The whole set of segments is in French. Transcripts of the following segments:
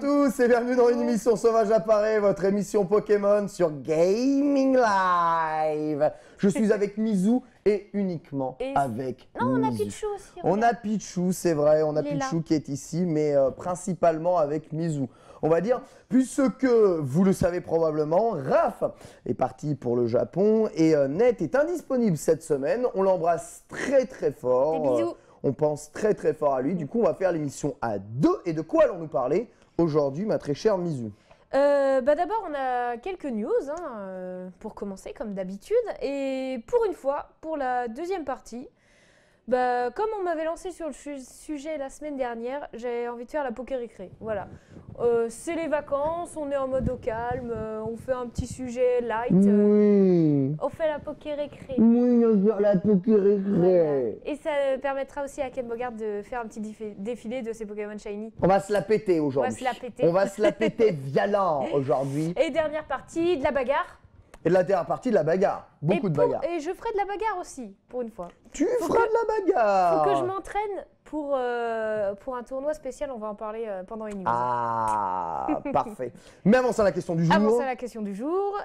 tous et bienvenue dans une émission Sauvage Apparaît, votre émission Pokémon sur Gaming Live. Je suis avec Mizou et uniquement avec Non, on a Pichu aussi. On a Pichu, c'est vrai, on a Pichu qui est ici, mais euh, principalement avec Mizou. On va dire, puisque vous le savez probablement, Raph est parti pour le Japon et euh, Net est indisponible cette semaine. On l'embrasse très très fort. Des bisous. Euh, on pense très très fort à lui. Du mm. coup, on va faire l'émission à deux. Et de quoi allons-nous parler aujourd'hui, ma très chère Mizu euh, bah D'abord, on a quelques news hein, euh, pour commencer, comme d'habitude. Et pour une fois, pour la deuxième partie, bah, comme on m'avait lancé sur le sujet la semaine dernière, j'ai envie de faire la poker écrée. Voilà. Euh, c'est les vacances, on est en mode au calme, euh, on fait un petit sujet light. Euh, oui. On fait la poker Oui, on fait la poker Et ça permettra aussi à Ken Bogart de faire un petit défilé de ses Pokémon Shiny. On va se la péter aujourd'hui. On va se la péter. on va se la péter violent aujourd'hui. Et dernière partie, de la bagarre et de la dernière partie de la bagarre. Beaucoup de bagarres. bagarre. Et je ferai de la bagarre aussi, pour une fois. Tu feras de la bagarre Faut que je m'entraîne pour, euh, pour un tournoi spécial, on va en parler euh, pendant une minute. Ah, parfait. Mais avant ça, la question du jour. Avant ça, la question du jour.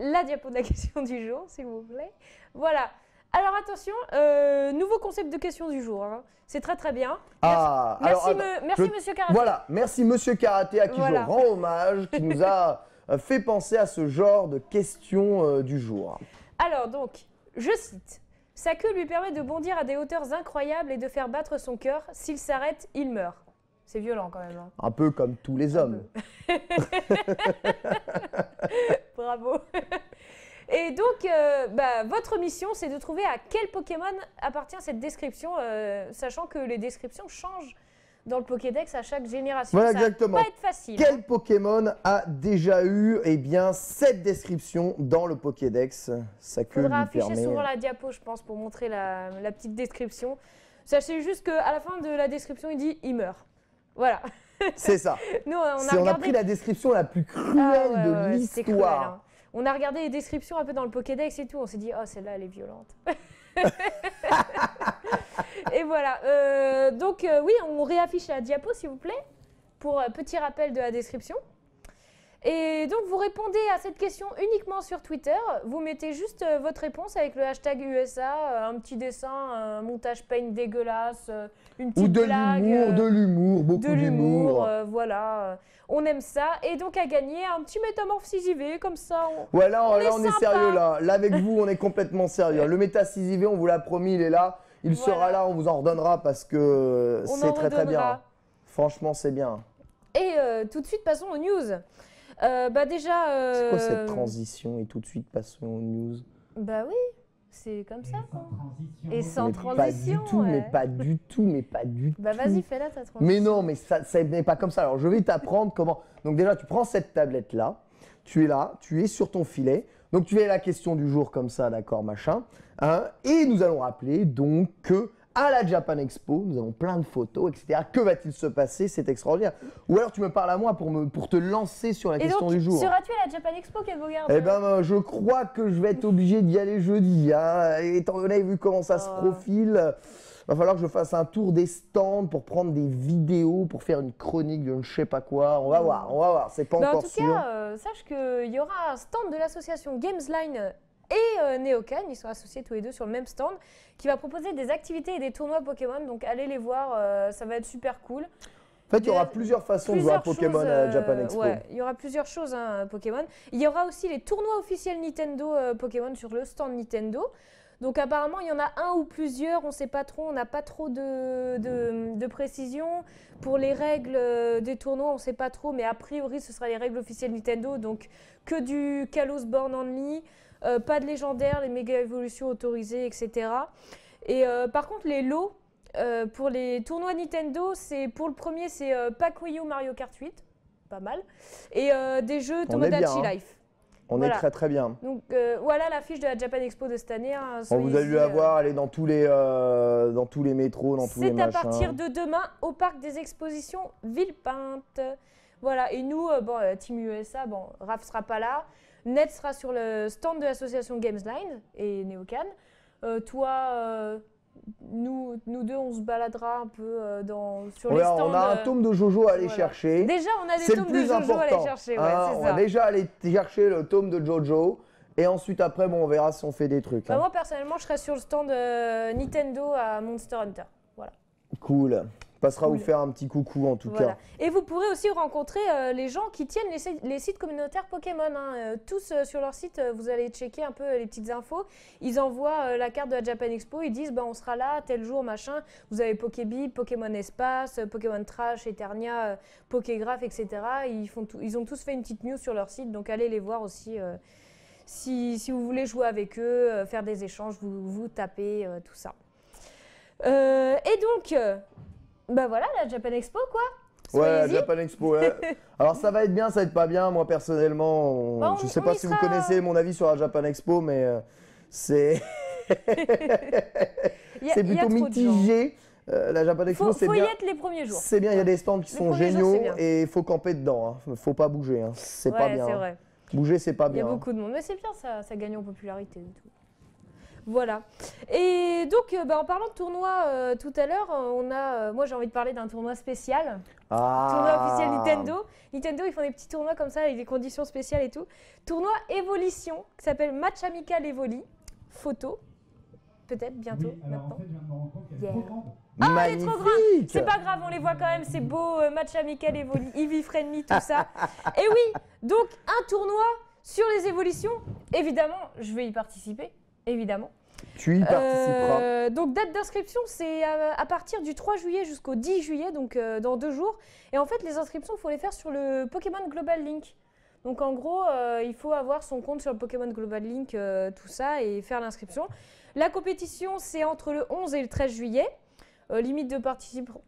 La diapo de la question du jour, s'il vous plaît. Voilà. Alors attention, euh, nouveau concept de question du jour. Hein. C'est très très bien. Ah, merci, ah, merci, Monsieur Karaté. Voilà, merci Monsieur Karaté à qui je rends hommage, qui nous a Euh, fait penser à ce genre de questions euh, du jour. Alors donc, je cite, Sa queue lui permet de bondir à des hauteurs incroyables et de faire battre son cœur. S'il s'arrête, il meurt. C'est violent quand même. Hein. Un peu comme tous les hommes. Bravo. Et donc, euh, bah, votre mission, c'est de trouver à quel Pokémon appartient cette description, sachant que les descriptions changent dans le Pokédex à chaque génération. ça Va pas être facile. Quel Pokémon a déjà eu et eh bien, cette description dans le Pokédex Ça que Faudra afficher souvent la diapo, je pense, pour montrer la, petite description. Sachez juste qu'à la fin de la description, il dit il meurt. Voilà. C'est ça. Nous, on, a pris la description la plus ah cruelle de l'histoire. Hein. On a regardé les descriptions un peu dans le Pokédex et tout. On s'est dit, oh, celle-là, elle est violente. et voilà. Euh, donc euh, oui, on réaffiche la diapo, s'il vous plaît, pour euh, petit rappel de la description. Et donc vous répondez à cette question uniquement sur Twitter. Vous mettez juste votre réponse avec le hashtag USA, un petit dessin, un montage peigne dégueulasse, une petite Ou de l'humour, de l'humour, beaucoup de l'humour. voilà, on aime ça. Et donc à gagner un petit métamorphe 6 comme ça. On, ouais là on, là, est, on est, sérieux là. Là avec vous on est complètement sérieux. Le méta 6 on vous l'a promis, il est là. Il sera là, on vous en redonnera parce que c'est très très bien. Franchement, c'est bien. Et euh, tout de suite, passons aux news. Euh, bah déjà. Euh, c'est quoi cette transition et tout de suite passons aux news Bah oui, c'est comme ça. Et sans transition. Mais, pas du tout, mais pas du tout, mais pas du bah vas-y, fais-la ta transition. Mais non, mais ça, ça n'est pas comme ça. Alors je vais t'apprendre comment. Donc déjà, tu prends cette tablette là, tu es là, tu es sur ton filet. Donc tu es la question du jour comme ça, d'accord, machin. Hein, et nous allons rappeler donc que à la Japan Expo, nous avons plein de photos, etc. Que va-t-il se passer C'est extraordinaire. Ou alors tu me parles à moi pour, me, pour te lancer sur la question du jour. Seras-tu à la Japan Expo, Kevogard Eh ben, euh, je crois que je vais être obligé d'y aller jeudi. Hein. Étant donné, vu comment ça se oh. profile, euh, va falloir que je fasse un tour des stands pour prendre des vidéos, pour faire une chronique de je ne sais pas quoi. On va mm. voir, on va voir. C'est pas ben, encore sûr. En tout cas, euh, sache qu'il y aura un stand de l'association Gamesline et euh, Ils sont associés tous les deux sur le même stand qui va proposer des activités et des tournois Pokémon. Donc allez les voir, euh, ça va être super cool. En fait, il y aura plusieurs façons de voir Pokémon à euh, Japan Expo. il y aura plusieurs choses hein, Pokémon. Il y aura aussi les tournois officiels Nintendo euh, Pokémon sur le stand Nintendo. Donc apparemment, il y en a un ou plusieurs, on ne sait pas trop, on n'a pas trop de, de, de, précision. Pour les règles des tournois, on ne sait pas trop, mais a priori, ce sera les règles officielles Nintendo, donc que du Kalos Born Only. Euh, pas de légendaires, les méga évolutions autorisées, etc. Et euh, par contre, les lots euh, pour les tournois Nintendo, c'est pour le premier, c'est Pacoyo Mario Kart 8, pas mal, et des jeux Tomodachi hein. Life. On est très très bien. Donc voilà la de la Japan Expo de cette année. Hein. on vous a avoir aller dans tous les dans tous les métros, dans tous les machins. C'est à partir de demain au parc des expositions Villepinte. Voilà et nous bon Team USA bon Raph sera pas là. Ned sera sur le stand de l'association Gamesline et Neocan. Euh, toi, euh, nous, nous deux, on se baladera un peu euh, dans, sur les stands. On a un tome de Jojo à aller chercher. Déjà, on a des tomes de Jojo à aller chercher. Hein. on déjà aller chercher le tome de Jojo. Et ensuite, après, bon, on verra si on fait des trucs. Bah, hein. Moi, personnellement, je serai sur le stand Nintendo à Monster Hunter. Voilà. Cool passera vous faire un petit coucou en tout cas. Et vous pourrez aussi rencontrer euh, les gens qui tiennent les, sites, communautaires Pokémon. Hein. Euh, tous euh, sur leur site, vous allez checker un peu les petites infos. Ils envoient la carte de la Japan Expo, ils disent bah, on sera là tel jour, machin. Vous avez Pokébee, Pokémon Espace, Pokémon Trash, Eternia, Pokégraph, etc. Ils, font ils ont tous fait une petite news sur leur site, donc allez les voir aussi. Si, vous voulez jouer avec eux, faire des échanges, vous, vous tapez tout ça. et donc, ben voilà, la Japan Expo, quoi. Ouais, la Japan Expo. ouais. Alors ça va être bien, ça va être pas bien. Moi personnellement, bah, je sais pas si vous connaissez mon avis sur la Japan Expo, mais euh, c'est c'est plutôt mitigé. Euh, la Japan Expo, c'est faut y les premiers jours. C'est bien, il y a des stands qui sont géniaux et il faut camper dedans. Hein. Faut pas bouger, hein. c'est pas bien. c'est hein. vrai. Bouger, c'est pas bien. Il y a hein. beaucoup de monde. Mais c'est bien, ça, ça gagne en popularité et tout. Voilà. Et donc, euh, bah, en parlant de tournoi euh, tout à l'heure, euh, on a, moi j'ai envie de parler d'un tournoi spécial. Ah. Tournoi officiel Nintendo. Nintendo, ils font des petits tournois comme ça avec des conditions spéciales et tout. Tournoi Évolution, qui s'appelle Match Amical Evoli. Photo. Peut-être bientôt, alors En fait, je viens de me ah, elle est trop grand C'est pas grave, on les voit quand même, c'est beau, match amical, évoli, Eevee friendly, tout ça. et oui, donc un tournoi sur les évolutions. Évidemment, je vais y participer évidemment. Tu y participeras. Euh, donc, date d'inscription, c'est à, partir du 3 juillet jusqu'au 10 juillet, donc euh, dans deux jours. Et en fait, les inscriptions, il faut les faire sur le Pokémon Global Link. Donc, en gros, euh, il faut avoir son compte sur le Pokémon Global Link, tout ça, et faire l'inscription. La compétition, c'est entre le 11 et le 13 juillet. limite de participation,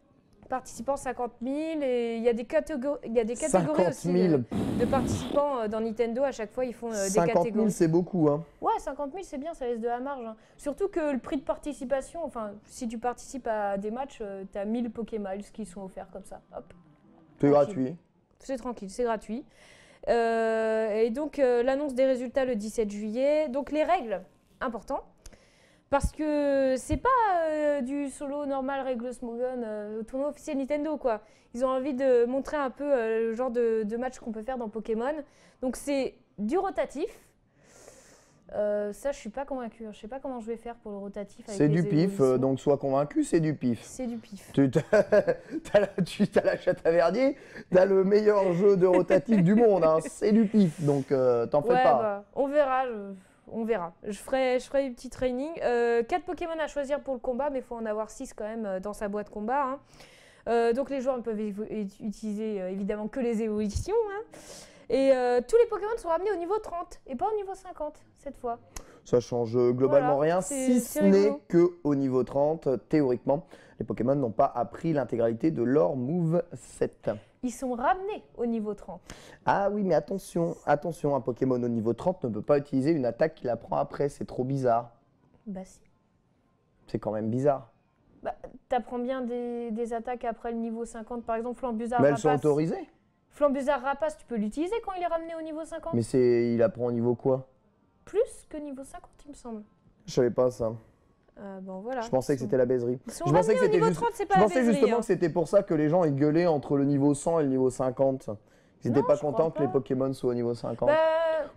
participants 50 000 et il y a des, des catégories aussi de, participants euh, dans Nintendo. À chaque fois, ils font euh, des catégories. 50 000, c'est beaucoup. Hein. Ouais, 50 000, c'est bien, ça laisse de la marge. Hein. Surtout que le prix de participation, enfin, si tu participes à des matchs, euh, tu as 1000 Pokémon qui sont offerts comme ça. Hop. C'est gratuit. C'est tranquille, c'est gratuit. et donc, l'annonce des résultats le 17 juillet. Donc, les règles, important. Parce que c'est pas euh, du solo normal règle Smogon euh, tournoi officiel Nintendo quoi. Ils ont envie de montrer un peu euh, le genre de, match qu'on peut faire dans Pokémon. Donc c'est du rotatif. ça, je suis pas convaincu. Hein. Je sais pas comment je vais faire pour le rotatif. C'est du pif, donc sois convaincu, c'est du pif. C'est du pif. Tu as, la, tu as chatte à Verdier, as le meilleur jeu de rotatif du monde. Hein. C'est du pif, donc t'en fais pas. Bah, on verra on verra. Je ferai, je ferai des petits training. 4 euh, Pokémon à choisir pour le combat, mais il faut en avoir 6 quand même euh, dans sa boîte combat. Hein. Euh, donc les joueurs ne peuvent utiliser évidemment que les évolutions. Hein. Et tous les Pokémon sont ramenés au niveau 30 et pas au niveau 50 cette fois. Ça change euh, globalement rien, si ce n'est que au niveau 30, euh, théoriquement, les Pokémon n'ont pas appris l'intégralité de leur Move 7. Ils sont ramenés au niveau 30. Ah oui, mais attention, attention, un Pokémon au niveau 30 ne peut pas utiliser une attaque qu'il apprend après, c'est trop bizarre. Bah si. C'est quand même bizarre. Bah, t'apprends bien des, attaques après le niveau 50, par exemple, Flambusard Mais elles sont autorisées Flambusard Rapace, tu peux l'utiliser quand il est ramené au niveau 50. Mais c'est, il apprend au niveau quoi plus que niveau 50, il me semble. Je savais pas ça. Euh, bon, voilà. Je pensais que c'était la baiserie. je pensais, que c'était juste... je pensais justement hein. que c'était pour ça que les gens ils gueulaient entre le niveau 100 et le niveau 50. Ils n'étaient pas contents que les Pokémon soient au niveau 50. Bah,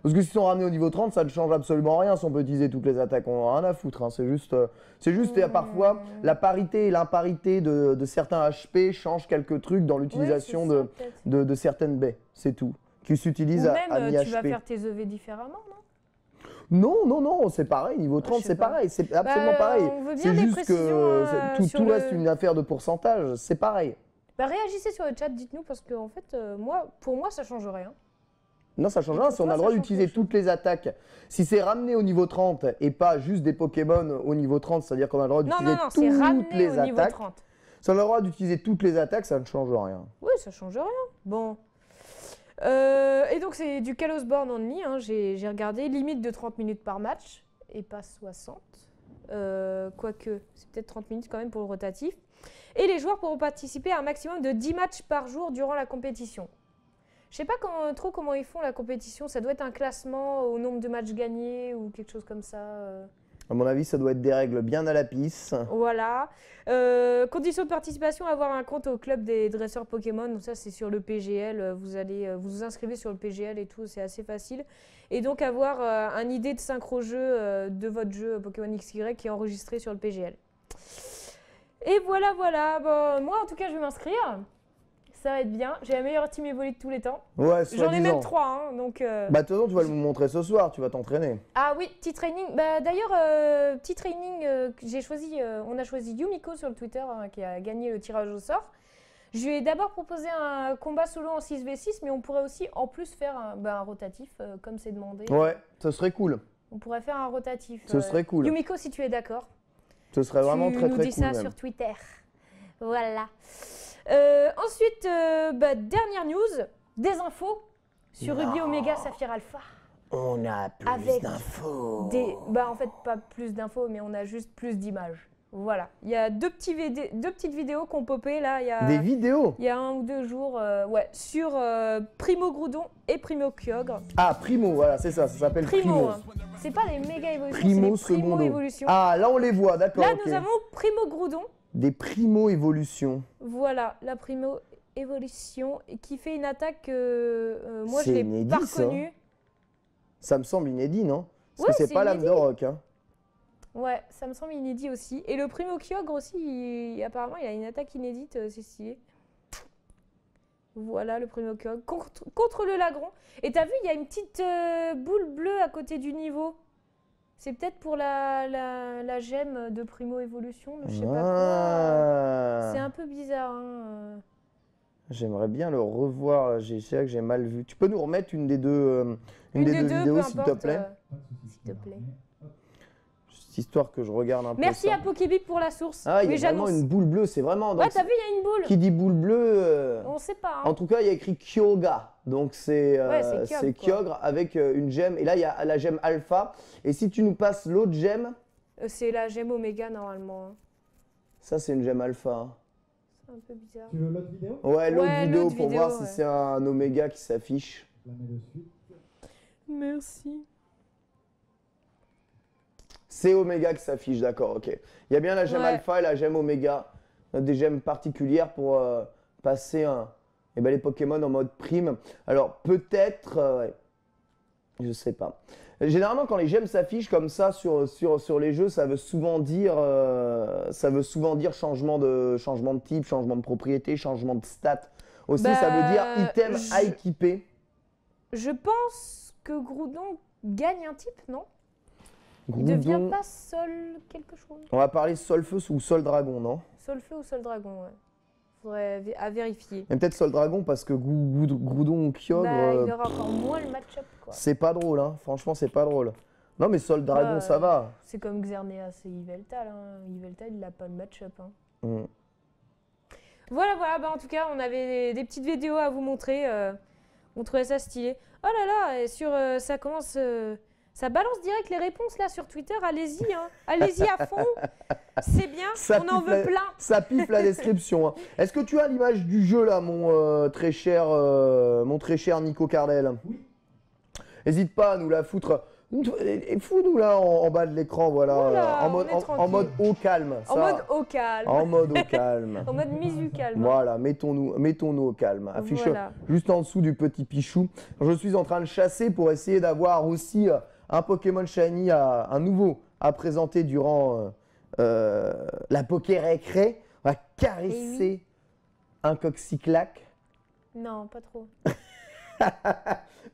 Parce que s'ils sont ramenés au niveau 30, ça ne change absolument rien. Si on peut utiliser toutes les attaques, on n'a rien à foutre. Hein. C'est juste, euh, c'est juste mmh. parfois la parité et l'imparité de, certains HP changent quelques trucs dans l'utilisation de, de, certaines baies. C'est tout. Qui s'utilisent à, à mi-HP. Euh, tu vas faire tes EV différemment, non non, non, non, c'est pareil. Niveau 30, ah, c'est pareil. C'est absolument bah, pareil. C'est juste que euh, euh, tout, tout reste une affaire de pourcentage. C'est pareil. Bah, réagissez sur le chat, dites-nous, parce que en fait, euh, moi, pour moi, ça change rien. Non, ça change rien. Si on a le droit d'utiliser toutes les attaques, si c'est ramené au niveau 30 et pas juste des Pokémon au niveau 30, c'est-à-dire qu'on a le droit d'utiliser toutes les attaques. Niveau Si on a le droit d'utiliser toutes les attaques, ça ne change rien. Oui, ça change rien. Bon. Euh, et donc, c'est du Kalos Born Only. Hein, j'ai regardé limite de 30 minutes par match et pas 60. Euh, quoique, c'est peut-être 30 minutes quand même pour le rotatif. Et les joueurs pourront participer à un maximum de 10 matchs par jour durant la compétition. Je sais pas trop comment ils font la compétition. Ça doit être un classement au nombre de matchs gagnés ou quelque chose comme ça. Euh. À mon avis, ça doit être des règles bien à la pisse. Voilà. Euh, condition de participation, avoir un compte au club des dresseurs Pokémon. Donc ça, c'est sur le PGL. Vous allez euh, vous, vous inscrivez sur le PGL et tout, c'est assez facile. Et donc avoir une euh, un idée de synchro-jeu euh, de votre jeu Pokémon XY qui est enregistré sur le PGL. Et voilà, voilà. Bon, moi, en tout cas, je vais m'inscrire. Ça va être bien. J'ai la meilleure team évoluée de tous les temps. J'en ai même trois. Hein, donc, euh. Bah, de toute façon, tu vas le montrer ce soir. Tu vas t'entraîner. Ah oui, petit training. Bah, D'ailleurs, euh, petit training, euh, que j'ai choisi, on a choisi Yumiko sur le Twitter hein, qui a gagné le tirage au sort. Je lui ai d'abord proposé un combat solo en 6v6, mais on pourrait aussi en plus faire un, bah, rotatif comme c'est demandé. Ouais, ce serait cool. On pourrait faire un rotatif. Ce serait cool. Yumiko, si tu es d'accord. Ce serait vraiment très très cool. Tu nous dis ça sur Twitter. Voilà. Euh, ensuite, euh, bah, dernière news, des infos sur Ruby Omega Saphir Alpha. On a plus d'infos. Bah, en fait, pas plus d'infos, mais on a juste plus d'images. Voilà. Il y a deux, petits deux petites vidéos qu'on popé là. y a... Des vidéos Il y a un ou deux jours, euh, ouais, sur Primo Groudon et Primo Kyogre. Ah, Primo, voilà, c'est ça, ça s'appelle Primo. Primo. Hein. C'est pas les méga évolutions, Primo, les Primo évolutions. Ah, là on les voit, d'accord. Là, nous avons Primo Groudon des primo-évolutions. Voilà, la primo-évolution qui fait une attaque euh, moi je n'ai pas reconnue. Ça. me semble inédit, non Parce que c'est pas l'âme de rock. Hein. Ouais, ça me semble inédit aussi. Et le primo Kyogre aussi, apparemment, il a une attaque inédite, euh, c'est Voilà le primo Kyogre. Contre, le lagron. Et t'as vu, il y a une petite euh, boule bleue à côté du niveau. C'est peut-être pour la, la, gemme de Primo Evolution, je sais pas ah. C'est un peu bizarre. Hein, euh. J'aimerais bien le revoir. J'ai que j'ai mal vu. Tu peux nous remettre une des deux, euh, deux, vidéos, s'il te plaît euh, S'il te plaît. Juste histoire que je regarde un Merci peu. Merci à Pokébip pour la source. Ah, il y a vraiment une boule bleue, c'est vraiment. Ouais, ah, t'as vu, il y a une boule. Qui dit boule bleue On On sait pas. Hein. En tout cas, il y a écrit Kyoga. Donc c'est euh, Kyogre avec euh, une gemme. Et là, il y a la gemme alpha. Et si tu nous passes l'autre gemme. Euh, c'est la gemme oméga normalement. Hein. Ça, c'est une gemme alpha. Hein. C'est un peu bizarre. Tu veux l'autre vidéo Ouais, l'autre vidéo pour voir si c'est un oméga qui s'affiche. Merci. C'est oméga qui s'affiche, d'accord, ok. Il y a bien la gemme alpha et la gemme oméga. Des gemmes particulières pour passer un, et eh ben les Pokémon en mode prime. Alors peut-être, je euh, ouais. je sais pas. Généralement quand les gemmes s'affichent comme ça sur, sur, sur les jeux, ça veut souvent dire euh, ça veut souvent dire changement de changement de type, changement de propriété, changement de stat. Aussi ça veut dire bah, item à équiper. Je pense que Groudon gagne un type, non Il Il devient pas Sol quelque chose. On va parler Sol Feu ou Sol Dragon, non Sol Feu ou Sol Dragon, ouais à vérifier. Et peut-être Sol Dragon parce que ou Groudon, Kyogre. Bah, il euh, aura encore moins le match-up C'est pas drôle, hein. franchement, c'est pas drôle. Non, mais Sol Dragon, bah, ça va. C'est comme Xerneas et Yveltal. Hein. Yveltal, il n'a pas le match-up. Hein. Mm. Voilà, voilà, bah, en tout cas, on avait des, petites vidéos à vous montrer. Euh. on trouvait ça stylé. Oh là là, et sur, euh, ça commence ça balance direct les réponses là sur Twitter. Allez-y, hein. allez-y à fond. C'est bien, on en veut plein. Ça piffe la description. Hein. Est-ce que tu as l'image du jeu là, mon, euh, très cher, euh, mon très cher Nico Cardel Oui. N'hésite pas à nous la foutre. Et fous-nous là en, bas de l'écran, voilà. Oh en, mode, en, mode, au calme. En mode au calme. En mode au calme. en mode mise calme. Hein. Voilà, mettons-nous mettons -nous au calme. Affiche juste en dessous du petit pichou. Je suis en train de chasser pour essayer d'avoir aussi euh, un Pokémon Shiny, à, un nouveau à présenter durant euh, euh, la Poké Récré, on va caresser eh un Coxyclac. Non, pas trop.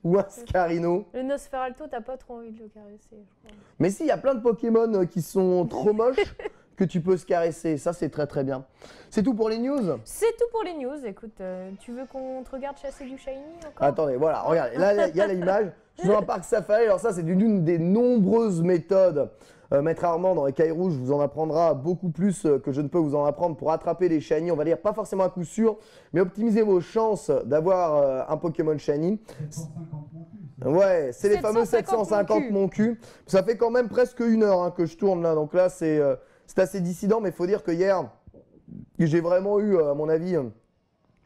ou un Scarino. Le Nosferalto, t'as pas trop envie de le caresser, je crois. Mais si, il y a plein de Pokémon euh, qui sont trop moches que tu peux se caresser. Ça, c'est très très bien. C'est tout pour les news C'est tout pour les news. Écoute, euh, tu veux qu'on te regarde chasser du shiny Attendez, voilà, regarde, là, il y a l'image. Je suis dans un parc safari. Alors, ça, c'est une des nombreuses méthodes. Euh, Maître Armand dans les cailles Rouges vous en apprendra beaucoup plus euh, que je ne peux vous en apprendre pour attraper les shiny. On va dire pas forcément à coup sûr, mais optimiser vos chances d'avoir un Pokémon shiny. Ouais, c'est les fameux 750 mon cul. Ça fait quand même presque une heure hein, que je tourne là, donc là c'est c'est assez dissident, mais il faut dire que hier, j'ai vraiment eu, euh, à mon avis, euh,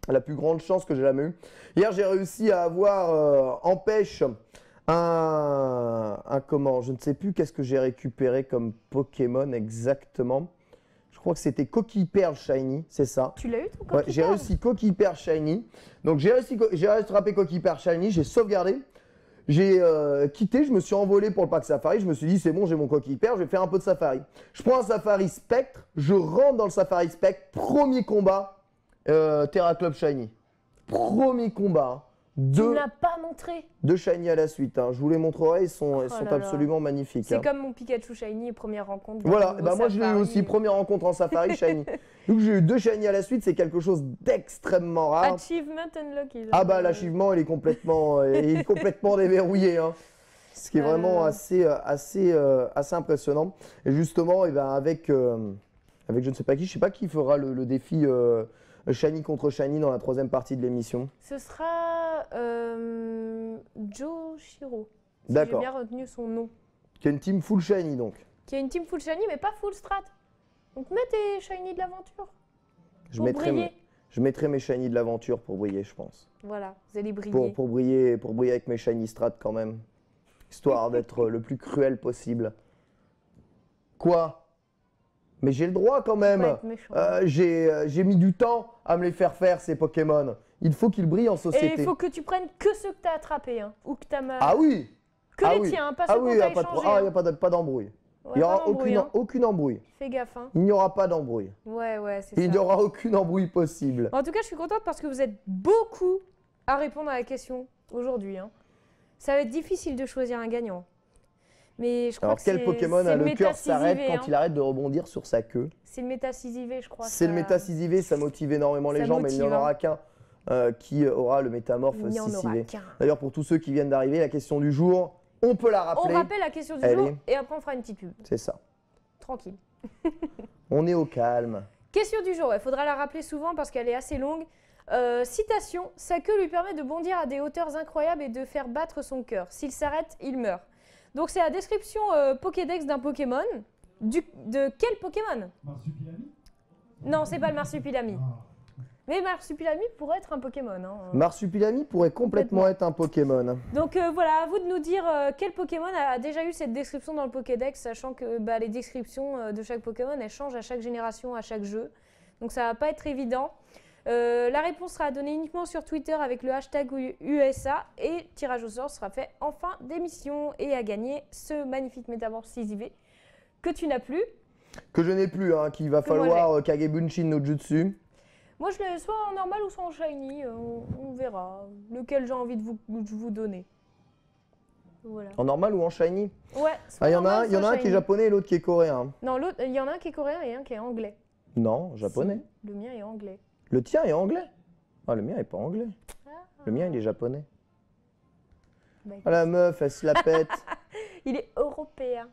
la plus grande chance que j'ai jamais eue. Hier, j'ai réussi à avoir euh, en pêche un, un, comment, je ne sais plus qu'est-ce que j'ai récupéré comme Pokémon exactement. Je crois que c'était Coquille Perle Shiny, c'est ça. Tu l'as eu J'ai réussi Coquille Perle Shiny. Donc j'ai réussi, j'ai rattrapé Coquille Shiny, j'ai sauvegardé j'ai euh, quitté, je me suis envolé pour le parc safari, je me suis dit c'est bon, j'ai mon coquille hyper, je vais faire un peu de safari. Je prends un safari spectre, je rentre dans le safari spectre, premier combat, euh, Terra Club Shiny. Premier combat. De, pas montré De Shiny à la suite, hein. je vous les montrerai, ils sont, oh absolument magnifiques. C'est hein. comme mon Pikachu Shiny, première rencontre. Voilà, bah moi je l'ai eu aussi, première rencontre en safari Shiny. Donc j'ai eu deux shiny à la suite, c'est quelque chose d'extrêmement rare. Achievement unlocked. Ah bah l'achievement, il est complètement, euh, il est complètement déverrouillé. Hein. Ce qui est vraiment assez, euh, assez, euh, assez impressionnant. Et justement, eh ben, avec, avec je ne sais pas qui, je ne sais pas qui fera le, défi euh, Shiny contre Shiny dans la troisième partie de l'émission. Ce sera Joe Shiro. Si D'accord. J'ai bien retenu son nom. Qui a une team full Shiny donc. Qui a une team full Shiny mais pas full strat. Donc mets tes shiny de l'aventure. Je mettrai, mes, je mettrai mes shiny de l'aventure pour briller, je pense. Voilà, vous allez briller. Pour, pour briller, pour briller avec mes shiny strat quand même. Histoire d'être le plus cruel possible. Quoi Mais j'ai le droit quand même. Euh, euh, j'ai mis du temps à me les faire faire, ces Pokémon. Il faut qu'ils brillent en société. Et il faut que tu prennes que ceux que tu as attrapés, hein, ou que t'as Ah oui Que les tiens, pas ceux Ah oui, il n'y a pas d'embrouille il n'y aura hein. aucune, embrouille. Fais gaffe. Hein. Il n'y aura pas d'embrouille. Ouais, ouais, c'est Il n'y aura aucune embrouille possible. En tout cas, je suis contente parce que vous êtes beaucoup à répondre à la question aujourd'hui. Hein. Ça va être difficile de choisir un gagnant. Mais je crois Alors, quel Pokémon a le cœur s'arrête quand il arrête de rebondir sur sa queue C'est le Métacisivé, je crois. C'est le Métacisivé, ça motive énormément les gens, mais il n'y en aura qu'un. Euh, qui aura le métamorphe qu'un. D'ailleurs, pour tous ceux qui viennent d'arriver, la question du jour, on peut la rappeler. On rappelle la question du jour et après on fera une petite pub. C'est ça. Tranquille. On est au calme. Question du jour, il faudra la rappeler souvent parce qu'elle est assez longue. Euh, citation, sa queue lui permet de bondir à des hauteurs incroyables et de faire battre son cœur. S'il s'arrête, il meurt. Donc c'est la description euh, Pokédex d'un Pokémon. Du- de quel Pokémon Non, c'est pas le Marsupilami. Ah. Mais Marsupilami pourrait être un Pokémon. Hein. Marsupilami pourrait complètement, être un Pokémon. Donc euh, voilà, à vous de nous dire euh, quel Pokémon a déjà eu cette description dans le Pokédex, sachant que bah, les descriptions euh, de chaque Pokémon, elles changent à chaque génération, à chaque jeu. Donc ça va pas être évident. la réponse sera donnée uniquement sur Twitter avec le hashtag USA et tirage au sort sera fait en fin d'émission et à gagner ce magnifique Métamorph 6IV que tu n'as plus. Que je n'ai plus, hein, qu'il va falloir Kagebunshin no Jutsu. Moi, je l'ai soit en normal ou soit en shiny. Euh, on, verra lequel j'ai envie de vous, vous donner. En normal ou en shiny Ouais. Ah, il y en a, y en a un qui est japonais et l'autre qui est coréen. Non, il y en a un qui est coréen et un qui est anglais. Non, japonais. le mien est anglais. Le tien est anglais Ah, le mien est pas anglais. Ah. Le mien, il est japonais. Bah, ah, la meuf, elle se la pète. il est européen.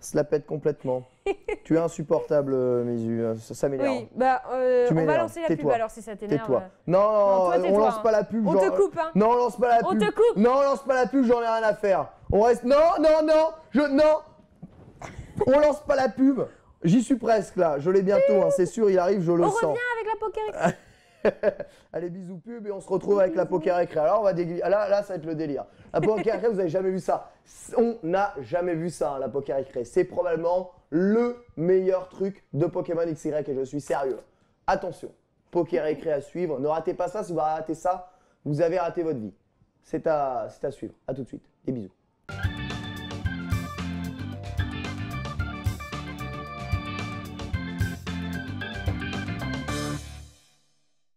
Ça la pète complètement. tu es insupportable, euh, mes euh, Ça, ça m'énerve. Oui, bah, euh, on va lancer la pub alors si ça t'énerve. Tais-toi. Non, on lance pas la pub. On te coupe, Non, on lance pas la pub. On te coupe. Non, on lance pas la pub, j'en ai rien à faire. On reste. Non, non, non, je. Non On lance pas la pub. J'y suis presque là, je l'ai bientôt, hein. c'est sûr, il arrive, je le sens. On revient avec la Pokérex. Allez, bisous pub et on se retrouve avec la poker Alors, on va déguiser. Ah là, là, ça va être le délire. La poker vous avez jamais vu ça. On n'a jamais vu ça, hein, la poker C'est probablement le meilleur truc de Pokémon XY et je suis sérieux. Attention, poker récré à suivre. Ne ratez pas ça. Si vous ratez ça, vous avez raté votre vie. C'est à, à suivre. À tout de suite et bisous.